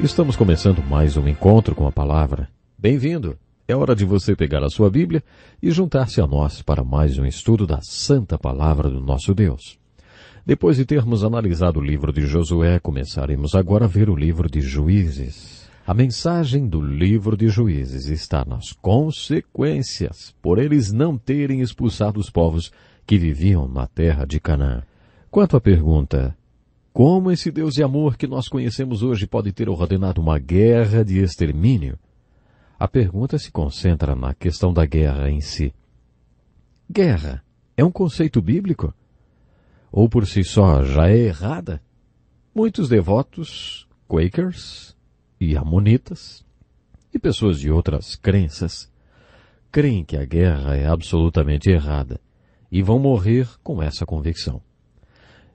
Estamos começando mais um encontro com a palavra. Bem-vindo! É hora de você pegar a sua Bíblia e juntar-se a nós para mais um estudo da Santa Palavra do nosso Deus. Depois de termos analisado o livro de Josué, começaremos agora a ver o livro de Juízes. A mensagem do livro de Juízes está nas consequências por eles não terem expulsado os povos que viviam na terra de Canaã. Quanto à pergunta, como esse Deus de amor que nós conhecemos hoje pode ter ordenado uma guerra de extermínio? A pergunta se concentra na questão da guerra em si. Guerra é um conceito bíblico? Ou por si só já é errada? Muitos devotos, Quakers e Amonitas, e pessoas de outras crenças, creem que a guerra é absolutamente errada e vão morrer com essa convicção.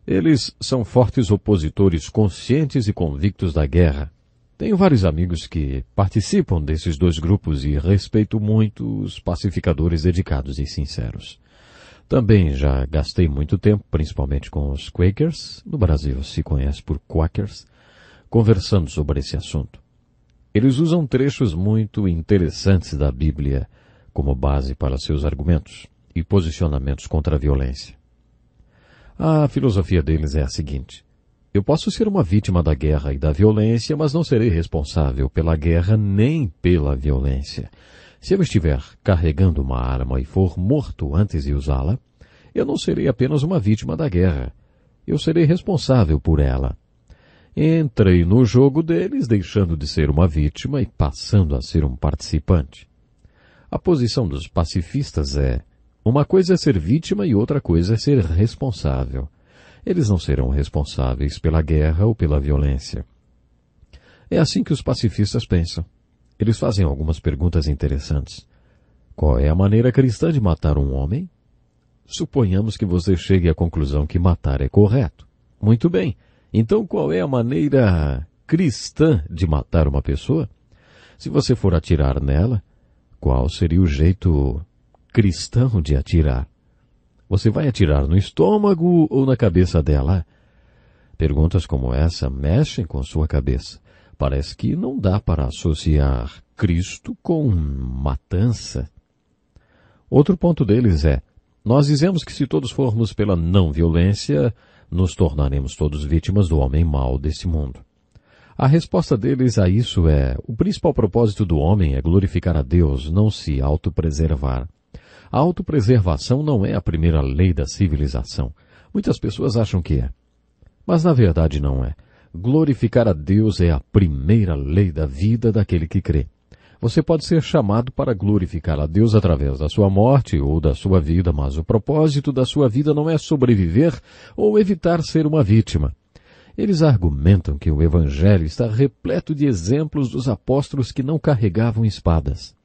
Eles são fortes opositores conscientes e convictos da guerra. Tenho vários amigos que participam desses dois grupos e respeito muito os pacificadores dedicados e sinceros. Também já gastei muito tempo, principalmente com os Quakers, no Brasil se conhece por Quakers, conversando sobre esse assunto. Eles usam trechos muito interessantes da Bíblia como base para seus argumentos e posicionamentos contra a violência. A filosofia deles é a seguinte. Eu posso ser uma vítima da guerra e da violência, mas não serei responsável pela guerra nem pela violência. Se eu estiver carregando uma arma e for morto antes de usá-la, eu não serei apenas uma vítima da guerra. Eu serei responsável por ela. Entrei no jogo deles deixando de ser uma vítima e passando a ser um participante. A posição dos pacifistas é uma coisa é ser vítima e outra coisa é ser responsável. Eles não serão responsáveis pela guerra ou pela violência. É assim que os pacifistas pensam. Eles fazem algumas perguntas interessantes. Qual é a maneira cristã de matar um homem? Suponhamos que você chegue à conclusão que matar é correto. Muito bem. Então qual é a maneira cristã de matar uma pessoa? Se você for atirar nela, qual seria o jeito cristão de atirar. Você vai atirar no estômago ou na cabeça dela? Perguntas como essa mexem com sua cabeça. Parece que não dá para associar Cristo com matança. Outro ponto deles é: nós dizemos que se todos formos pela não violência, nos tornaremos todos vítimas do homem mau desse mundo. A resposta deles a isso é: o principal propósito do homem é glorificar a Deus, não se autopreservar. A autopreservação não é a primeira lei da civilização. Muitas pessoas acham que é. Mas na verdade não é. Glorificar a Deus é a primeira lei da vida daquele que crê. Você pode ser chamado para glorificar a Deus através da sua morte ou da sua vida, mas o propósito da sua vida não é sobreviver ou evitar ser uma vítima. Eles argumentam que o Evangelho está repleto de exemplos dos apóstolos que não carregavam espadas.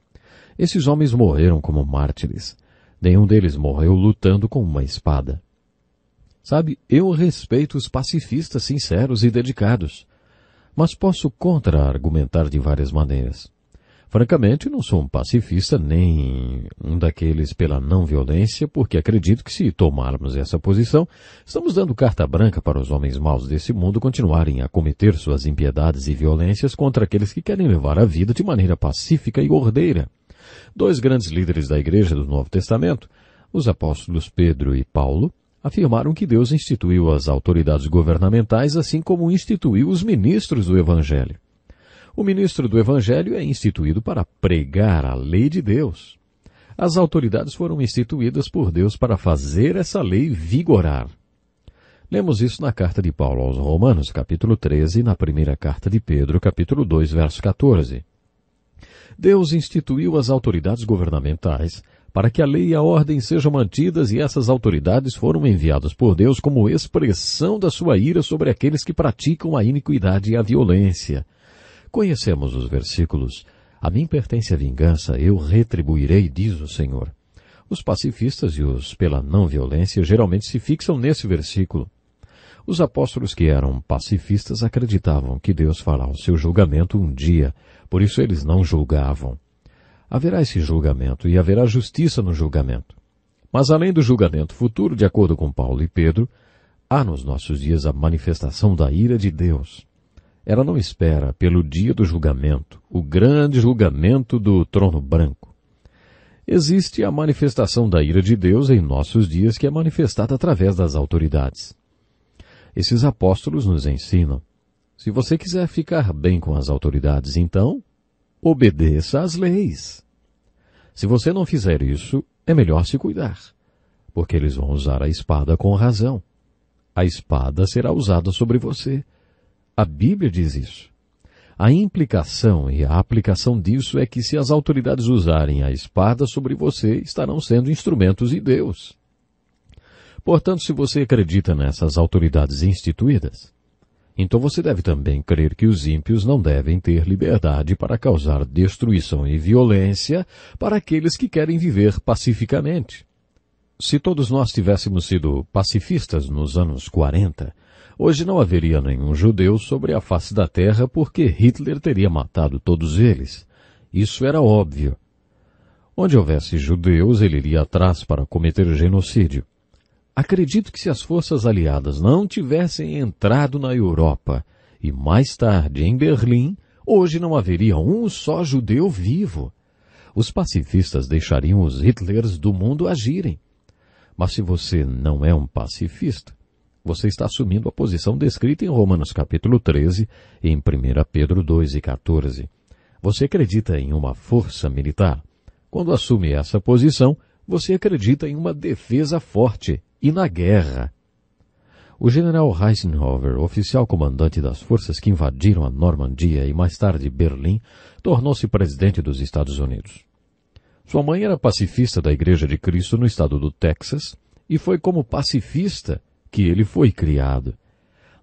Esses homens morreram como mártires. Nenhum deles morreu lutando com uma espada. Sabe, eu respeito os pacifistas sinceros e dedicados, mas posso contra-argumentar de várias maneiras. Francamente, não sou um pacifista nem um daqueles pela não violência, porque acredito que se tomarmos essa posição, estamos dando carta branca para os homens maus desse mundo continuarem a cometer suas impiedades e violências contra aqueles que querem levar a vida de maneira pacífica e ordeira. Dois grandes líderes da igreja do Novo Testamento, os apóstolos Pedro e Paulo, afirmaram que Deus instituiu as autoridades governamentais assim como instituiu os ministros do Evangelho. O ministro do Evangelho é instituído para pregar a lei de Deus. As autoridades foram instituídas por Deus para fazer essa lei vigorar. Lemos isso na carta de Paulo aos Romanos, capítulo 13, e na primeira carta de Pedro, capítulo 2, verso 14. Deus instituiu as autoridades governamentais para que a lei e a ordem sejam mantidas e essas autoridades foram enviadas por Deus como expressão da sua ira sobre aqueles que praticam a iniquidade e a violência. Conhecemos os versículos. A mim pertence a vingança, eu retribuirei, diz o Senhor. Os pacifistas e os pela não violência geralmente se fixam nesse versículo. Os apóstolos que eram pacifistas acreditavam que Deus fará o seu julgamento um dia por isso eles não julgavam. Haverá esse julgamento e haverá justiça no julgamento. Mas além do julgamento futuro, de acordo com Paulo e Pedro, há nos nossos dias a manifestação da ira de Deus. Ela não espera pelo dia do julgamento, o grande julgamento do trono branco. Existe a manifestação da ira de Deus em nossos dias que é manifestada através das autoridades. Esses apóstolos nos ensinam se você quiser ficar bem com as autoridades, então, obedeça às leis. Se você não fizer isso, é melhor se cuidar, porque eles vão usar a espada com razão. A espada será usada sobre você. A Bíblia diz isso. A implicação e a aplicação disso é que se as autoridades usarem a espada sobre você, estarão sendo instrumentos de Deus. Portanto, se você acredita nessas autoridades instituídas, então você deve também crer que os ímpios não devem ter liberdade para causar destruição e violência para aqueles que querem viver pacificamente. Se todos nós tivéssemos sido pacifistas nos anos 40, hoje não haveria nenhum judeu sobre a face da terra porque Hitler teria matado todos eles. Isso era óbvio. Onde houvesse judeus, ele iria atrás para cometer genocídio. Acredito que se as forças aliadas não tivessem entrado na Europa e mais tarde em Berlim, hoje não haveria um só judeu vivo. Os pacifistas deixariam os Hitlers do mundo agirem. Mas se você não é um pacifista, você está assumindo a posição descrita em Romanos capítulo 13 e em 1 Pedro 2 e 14. Você acredita em uma força militar. Quando assume essa posição, você acredita em uma defesa forte e na guerra. O general Eisenhower, oficial comandante das forças que invadiram a Normandia e mais tarde Berlim, tornou-se presidente dos Estados Unidos. Sua mãe era pacifista da Igreja de Cristo no estado do Texas e foi como pacifista que ele foi criado.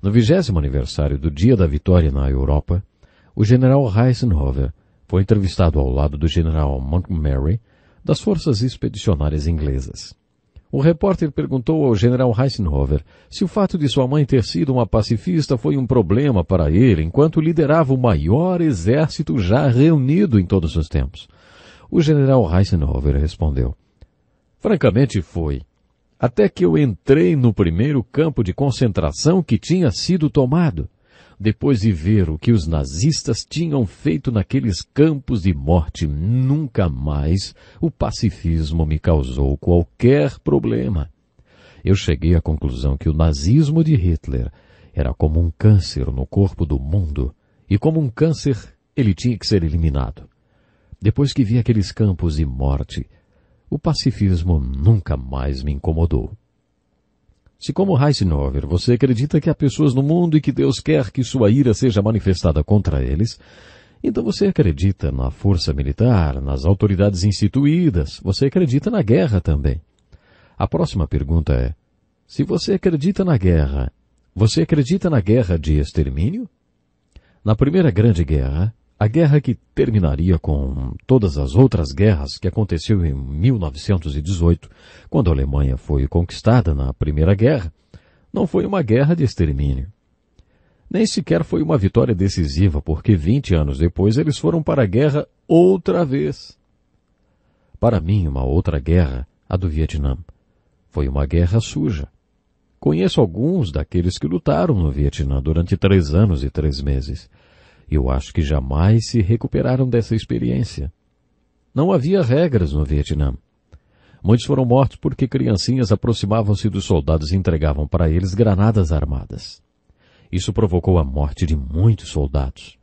No vigésimo aniversário do Dia da Vitória na Europa, o general Eisenhower foi entrevistado ao lado do general Montgomery das forças expedicionárias inglesas. O repórter perguntou ao general Heisenhower se o fato de sua mãe ter sido uma pacifista foi um problema para ele enquanto liderava o maior exército já reunido em todos os tempos. O general Heisenhower respondeu: Francamente foi. Até que eu entrei no primeiro campo de concentração que tinha sido tomado depois de ver o que os nazistas tinham feito naqueles campos de morte, nunca mais o pacifismo me causou qualquer problema. Eu cheguei à conclusão que o nazismo de Hitler era como um câncer no corpo do mundo, e como um câncer, ele tinha que ser eliminado. Depois que vi aqueles campos de morte, o pacifismo nunca mais me incomodou. Se como Heisenhower você acredita que há pessoas no mundo e que Deus quer que sua ira seja manifestada contra eles, então você acredita na força militar, nas autoridades instituídas, você acredita na guerra também. A próxima pergunta é, se você acredita na guerra, você acredita na guerra de extermínio? Na Primeira Grande Guerra, a guerra que terminaria com todas as outras guerras que aconteceu em 1918, quando a Alemanha foi conquistada na Primeira Guerra, não foi uma guerra de extermínio. Nem sequer foi uma vitória decisiva, porque 20 anos depois eles foram para a guerra outra vez. Para mim, uma outra guerra, a do Vietnã. Foi uma guerra suja. Conheço alguns daqueles que lutaram no Vietnã durante três anos e três meses eu acho que jamais se recuperaram dessa experiência. Não havia regras no Vietnã. Muitos foram mortos porque criancinhas aproximavam-se dos soldados e entregavam para eles granadas armadas. Isso provocou a morte de muitos soldados.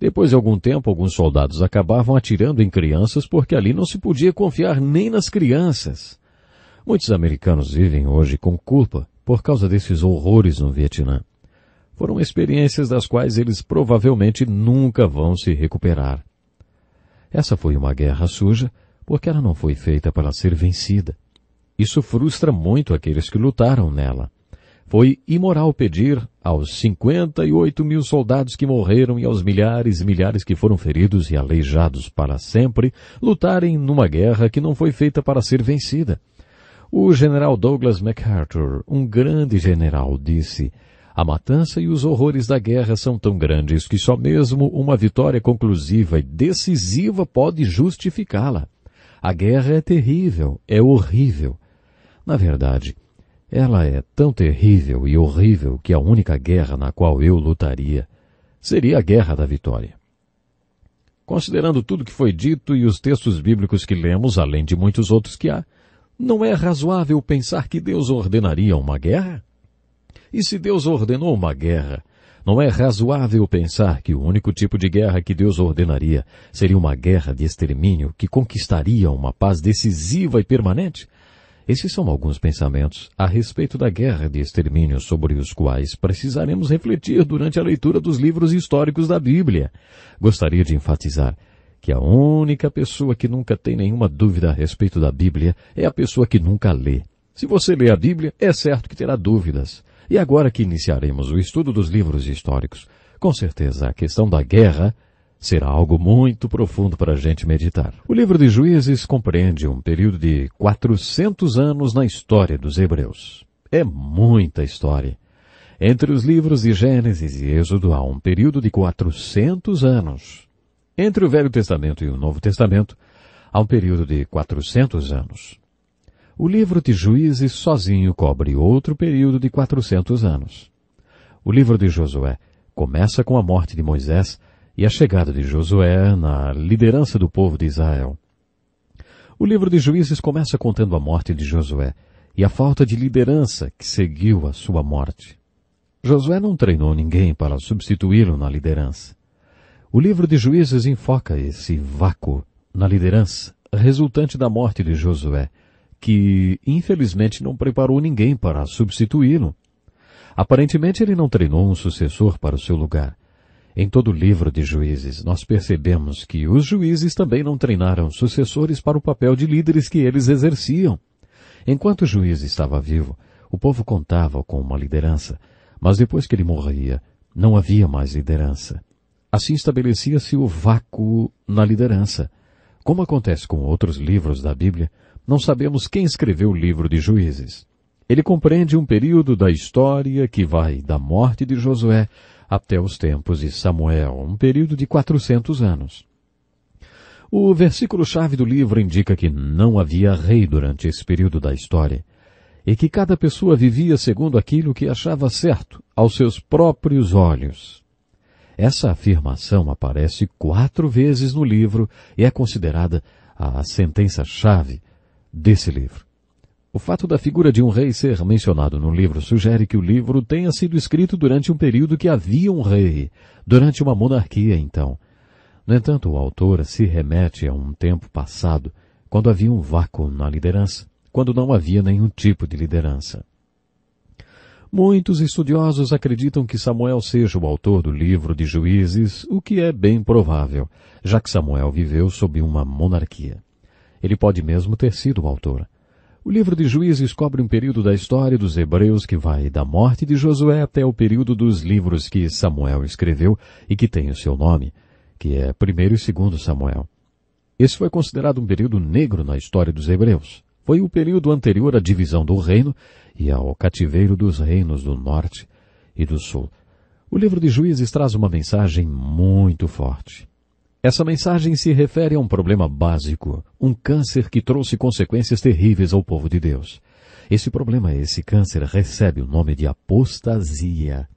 Depois de algum tempo, alguns soldados acabavam atirando em crianças porque ali não se podia confiar nem nas crianças. Muitos americanos vivem hoje com culpa por causa desses horrores no Vietnã foram experiências das quais eles provavelmente nunca vão se recuperar. Essa foi uma guerra suja, porque ela não foi feita para ser vencida. Isso frustra muito aqueles que lutaram nela. Foi imoral pedir aos 58 mil soldados que morreram e aos milhares e milhares que foram feridos e aleijados para sempre lutarem numa guerra que não foi feita para ser vencida. O general Douglas MacArthur, um grande general, disse a matança e os horrores da guerra são tão grandes que só mesmo uma vitória conclusiva e decisiva pode justificá-la. A guerra é terrível, é horrível. Na verdade, ela é tão terrível e horrível que a única guerra na qual eu lutaria seria a guerra da vitória. Considerando tudo que foi dito e os textos bíblicos que lemos, além de muitos outros que há, não é razoável pensar que Deus ordenaria uma guerra? E se Deus ordenou uma guerra, não é razoável pensar que o único tipo de guerra que Deus ordenaria seria uma guerra de extermínio que conquistaria uma paz decisiva e permanente? Esses são alguns pensamentos a respeito da guerra de extermínio sobre os quais precisaremos refletir durante a leitura dos livros históricos da Bíblia. Gostaria de enfatizar que a única pessoa que nunca tem nenhuma dúvida a respeito da Bíblia é a pessoa que nunca lê. Se você lê a Bíblia, é certo que terá dúvidas. E agora que iniciaremos o estudo dos livros históricos, com certeza a questão da guerra será algo muito profundo para a gente meditar. O livro de Juízes compreende um período de 400 anos na história dos hebreus. É muita história. Entre os livros de Gênesis e Êxodo há um período de 400 anos. Entre o Velho Testamento e o Novo Testamento há um período de 400 anos. O livro de Juízes sozinho cobre outro período de 400 anos. O livro de Josué começa com a morte de Moisés e a chegada de Josué na liderança do povo de Israel. O livro de Juízes começa contando a morte de Josué e a falta de liderança que seguiu a sua morte. Josué não treinou ninguém para substituí-lo na liderança. O livro de Juízes enfoca esse vácuo na liderança resultante da morte de Josué que infelizmente não preparou ninguém para substituí-lo. Aparentemente ele não treinou um sucessor para o seu lugar. Em todo o livro de juízes, nós percebemos que os juízes também não treinaram sucessores para o papel de líderes que eles exerciam. Enquanto o juiz estava vivo, o povo contava com uma liderança, mas depois que ele morria, não havia mais liderança. Assim estabelecia-se o vácuo na liderança. Como acontece com outros livros da Bíblia, não sabemos quem escreveu o livro de Juízes. Ele compreende um período da história que vai da morte de Josué até os tempos de Samuel, um período de 400 anos. O versículo-chave do livro indica que não havia rei durante esse período da história e que cada pessoa vivia segundo aquilo que achava certo aos seus próprios olhos. Essa afirmação aparece quatro vezes no livro e é considerada a sentença-chave desse livro. O fato da figura de um rei ser mencionado no livro sugere que o livro tenha sido escrito durante um período que havia um rei, durante uma monarquia, então. No entanto, o autor se remete a um tempo passado, quando havia um vácuo na liderança, quando não havia nenhum tipo de liderança. Muitos estudiosos acreditam que Samuel seja o autor do livro de Juízes, o que é bem provável, já que Samuel viveu sob uma monarquia. Ele pode mesmo ter sido o autor. O livro de Juízes cobre um período da história dos hebreus que vai da morte de Josué até o período dos livros que Samuel escreveu e que tem o seu nome, que é 1 e 2 Samuel. Esse foi considerado um período negro na história dos hebreus. Foi o período anterior à divisão do reino e ao cativeiro dos reinos do norte e do sul. O livro de Juízes traz uma mensagem muito forte. Essa mensagem se refere a um problema básico, um câncer que trouxe consequências terríveis ao povo de Deus. Esse problema, esse câncer, recebe o nome de apostasia.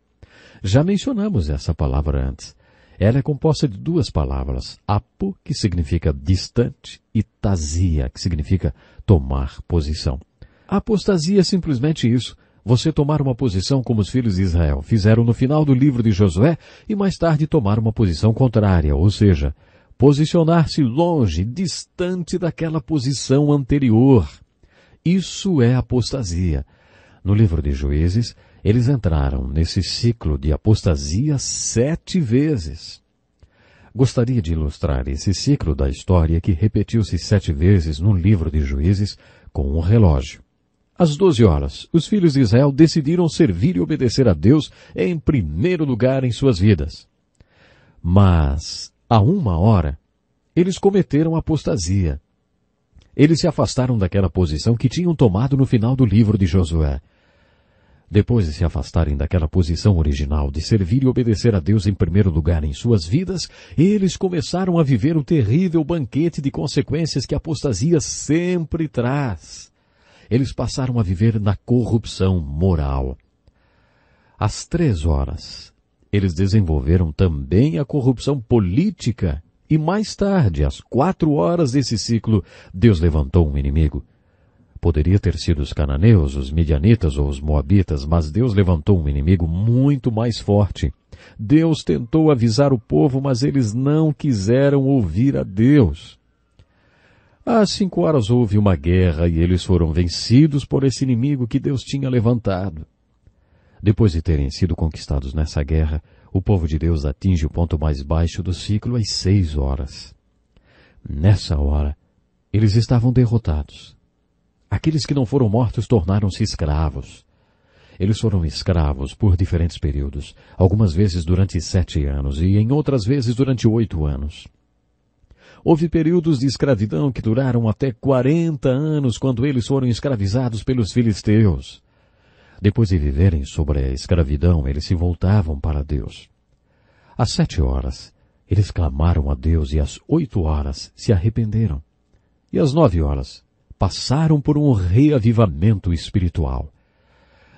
Já mencionamos essa palavra antes. Ela é composta de duas palavras, apo, que significa distante, e tasia, que significa tomar posição. apostasia é simplesmente isso, você tomar uma posição como os filhos de Israel fizeram no final do livro de Josué e mais tarde tomar uma posição contrária, ou seja, posicionar-se longe, distante daquela posição anterior. Isso é apostasia. No livro de Juízes, eles entraram nesse ciclo de apostasia sete vezes. Gostaria de ilustrar esse ciclo da história que repetiu-se sete vezes no livro de Juízes com um relógio. Às doze horas, os filhos de Israel decidiram servir e obedecer a Deus em primeiro lugar em suas vidas. Mas, a uma hora, eles cometeram apostasia. Eles se afastaram daquela posição que tinham tomado no final do livro de Josué. Depois de se afastarem daquela posição original de servir e obedecer a Deus em primeiro lugar em suas vidas, eles começaram a viver o terrível banquete de consequências que a apostasia sempre traz eles passaram a viver na corrupção moral. Às três horas, eles desenvolveram também a corrupção política e mais tarde, às quatro horas desse ciclo, Deus levantou um inimigo. Poderia ter sido os cananeus, os midianitas ou os moabitas, mas Deus levantou um inimigo muito mais forte. Deus tentou avisar o povo, mas eles não quiseram ouvir a Deus. Às cinco horas houve uma guerra e eles foram vencidos por esse inimigo que Deus tinha levantado. Depois de terem sido conquistados nessa guerra, o povo de Deus atinge o ponto mais baixo do ciclo às seis horas. Nessa hora, eles estavam derrotados. Aqueles que não foram mortos tornaram-se escravos. Eles foram escravos por diferentes períodos, algumas vezes durante sete anos e em outras vezes durante oito anos. Houve períodos de escravidão que duraram até 40 anos quando eles foram escravizados pelos filisteus. Depois de viverem sobre a escravidão, eles se voltavam para Deus. Às sete horas, eles clamaram a Deus e às oito horas se arrependeram. E às nove horas, passaram por um reavivamento espiritual.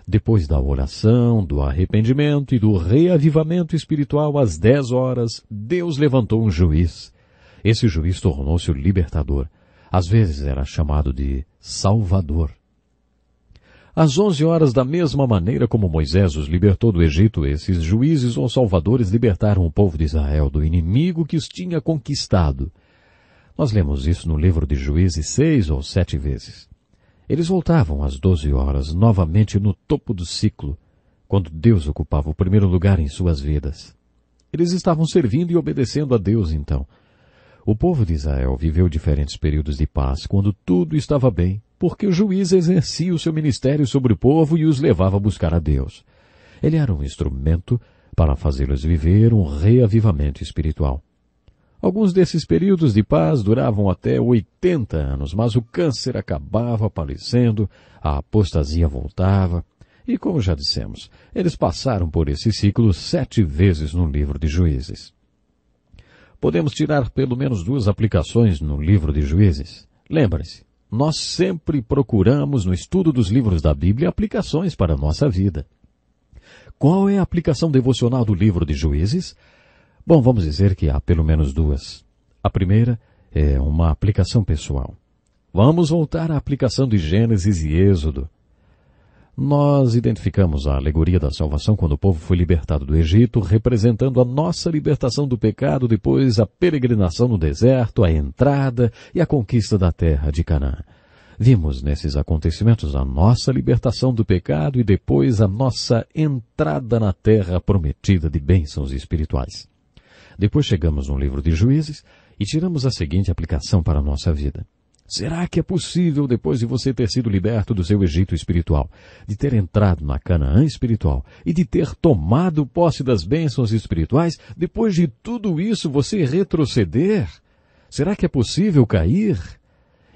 Depois da oração, do arrependimento e do reavivamento espiritual às dez horas, Deus levantou um juiz esse juiz tornou-se o libertador. Às vezes era chamado de Salvador. Às onze horas, da mesma maneira como Moisés os libertou do Egito, esses juízes ou salvadores libertaram o povo de Israel do inimigo que os tinha conquistado. Nós lemos isso no livro de Juízes seis ou sete vezes. Eles voltavam às doze horas, novamente no topo do ciclo, quando Deus ocupava o primeiro lugar em suas vidas. Eles estavam servindo e obedecendo a Deus, então, o povo de Israel viveu diferentes períodos de paz quando tudo estava bem, porque o juiz exercia o seu ministério sobre o povo e os levava a buscar a Deus. Ele era um instrumento para fazê-los viver um reavivamento espiritual. Alguns desses períodos de paz duravam até 80 anos, mas o câncer acabava aparecendo, a apostasia voltava, e como já dissemos, eles passaram por esse ciclo sete vezes no livro de Juízes podemos tirar pelo menos duas aplicações no livro de Juízes. Lembre-se, nós sempre procuramos no estudo dos livros da Bíblia aplicações para a nossa vida. Qual é a aplicação devocional do livro de Juízes? Bom, vamos dizer que há pelo menos duas. A primeira é uma aplicação pessoal. Vamos voltar à aplicação de Gênesis e Êxodo. Nós identificamos a alegoria da salvação quando o povo foi libertado do Egito, representando a nossa libertação do pecado, depois a peregrinação no deserto, a entrada e a conquista da terra de Canaã. Vimos nesses acontecimentos a nossa libertação do pecado e depois a nossa entrada na terra prometida de bênçãos espirituais. Depois chegamos no livro de Juízes e tiramos a seguinte aplicação para a nossa vida. Será que é possível, depois de você ter sido liberto do seu Egito espiritual, de ter entrado na Canaã espiritual e de ter tomado posse das bênçãos espirituais, depois de tudo isso você retroceder? Será que é possível cair?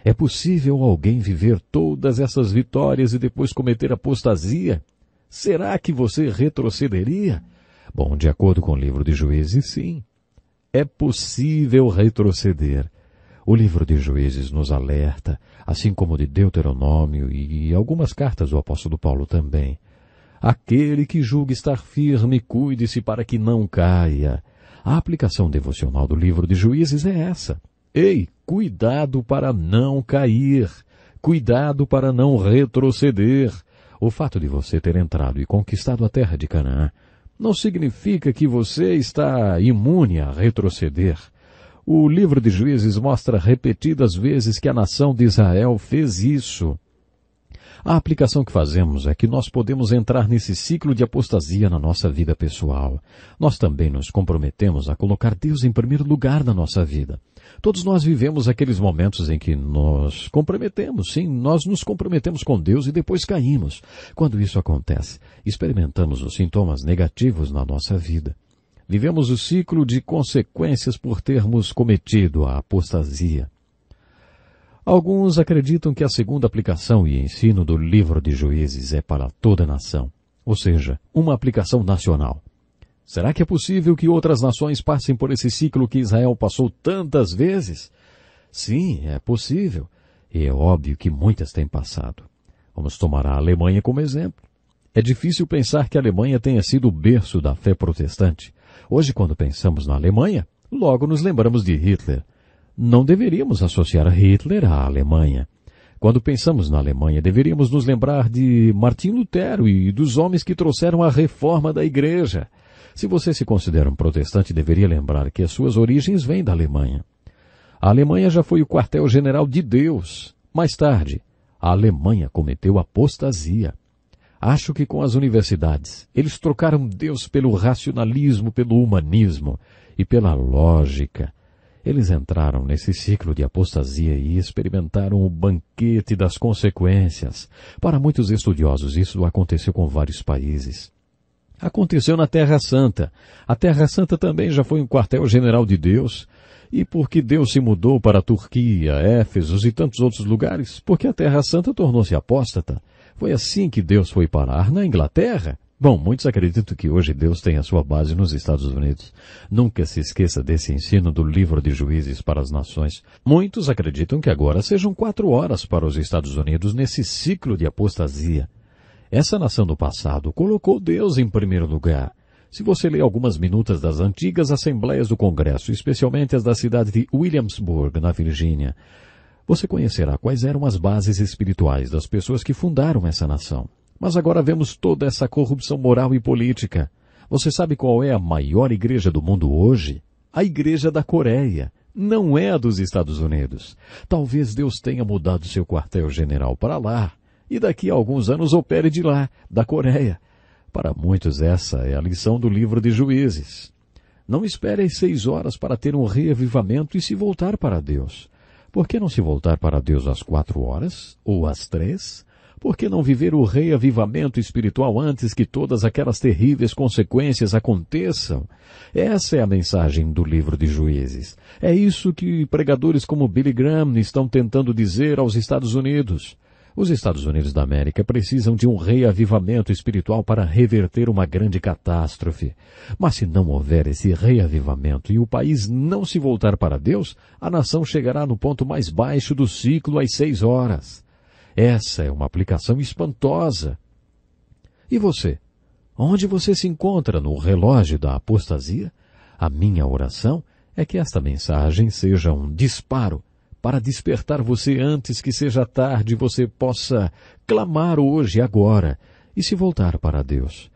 É possível alguém viver todas essas vitórias e depois cometer apostasia? Será que você retrocederia? Bom, de acordo com o livro de Juízes, sim. É possível retroceder o livro de Juízes nos alerta, assim como de Deuteronômio e algumas cartas do apóstolo Paulo também. Aquele que julgue estar firme, cuide-se para que não caia. A aplicação devocional do livro de Juízes é essa. Ei, cuidado para não cair. Cuidado para não retroceder. O fato de você ter entrado e conquistado a terra de Canaã não significa que você está imune a retroceder. O livro de Juízes mostra repetidas vezes que a nação de Israel fez isso. A aplicação que fazemos é que nós podemos entrar nesse ciclo de apostasia na nossa vida pessoal. Nós também nos comprometemos a colocar Deus em primeiro lugar na nossa vida. Todos nós vivemos aqueles momentos em que nos comprometemos, sim, nós nos comprometemos com Deus e depois caímos. Quando isso acontece, experimentamos os sintomas negativos na nossa vida. Vivemos o ciclo de consequências por termos cometido a apostasia. Alguns acreditam que a segunda aplicação e ensino do livro de juízes é para toda a nação, ou seja, uma aplicação nacional. Será que é possível que outras nações passem por esse ciclo que Israel passou tantas vezes? Sim, é possível. E é óbvio que muitas têm passado. Vamos tomar a Alemanha como exemplo. É difícil pensar que a Alemanha tenha sido o berço da fé protestante. Hoje, quando pensamos na Alemanha, logo nos lembramos de Hitler. Não deveríamos associar Hitler à Alemanha. Quando pensamos na Alemanha, deveríamos nos lembrar de Martim Lutero e dos homens que trouxeram a reforma da Igreja. Se você se considera um protestante, deveria lembrar que as suas origens vêm da Alemanha. A Alemanha já foi o quartel-general de Deus. Mais tarde, a Alemanha cometeu apostasia. Acho que com as universidades, eles trocaram Deus pelo racionalismo, pelo humanismo e pela lógica. Eles entraram nesse ciclo de apostasia e experimentaram o banquete das consequências. Para muitos estudiosos, isso aconteceu com vários países. Aconteceu na Terra Santa. A Terra Santa também já foi um quartel-general de Deus. E por que Deus se mudou para a Turquia, Éfesos e tantos outros lugares? Porque a Terra Santa tornou-se apóstata. Foi assim que Deus foi parar na Inglaterra. Bom, muitos acreditam que hoje Deus tem a sua base nos Estados Unidos. Nunca se esqueça desse ensino do livro de juízes para as nações. Muitos acreditam que agora sejam quatro horas para os Estados Unidos nesse ciclo de apostasia. Essa nação do passado colocou Deus em primeiro lugar. Se você ler algumas minutas das antigas assembleias do Congresso, especialmente as da cidade de Williamsburg, na Virgínia, você conhecerá quais eram as bases espirituais das pessoas que fundaram essa nação. Mas agora vemos toda essa corrupção moral e política. Você sabe qual é a maior igreja do mundo hoje? A igreja da Coreia. Não é a dos Estados Unidos. Talvez Deus tenha mudado seu quartel-general para lá e daqui a alguns anos opere de lá, da Coreia. Para muitos essa é a lição do livro de Juízes. Não espere as seis horas para ter um reavivamento e se voltar para Deus. Por que não se voltar para Deus às quatro horas ou às três? Por que não viver o reavivamento espiritual antes que todas aquelas terríveis consequências aconteçam? Essa é a mensagem do livro de Juízes. É isso que pregadores como Billy Graham estão tentando dizer aos Estados Unidos. Os Estados Unidos da América precisam de um reavivamento espiritual para reverter uma grande catástrofe. Mas se não houver esse reavivamento e o país não se voltar para Deus, a nação chegará no ponto mais baixo do ciclo às seis horas. Essa é uma aplicação espantosa. E você? Onde você se encontra no relógio da apostasia? A minha oração é que esta mensagem seja um disparo para despertar você antes que seja tarde, você possa clamar hoje, agora, e se voltar para Deus.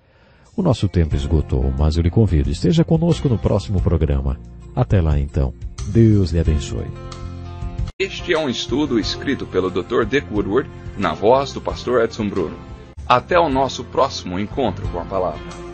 O nosso tempo esgotou, mas eu lhe convido, esteja conosco no próximo programa. Até lá então. Deus lhe abençoe. Este é um estudo escrito pelo Dr. Dick Woodward, na voz do pastor Edson Bruno. Até o nosso próximo encontro com a palavra.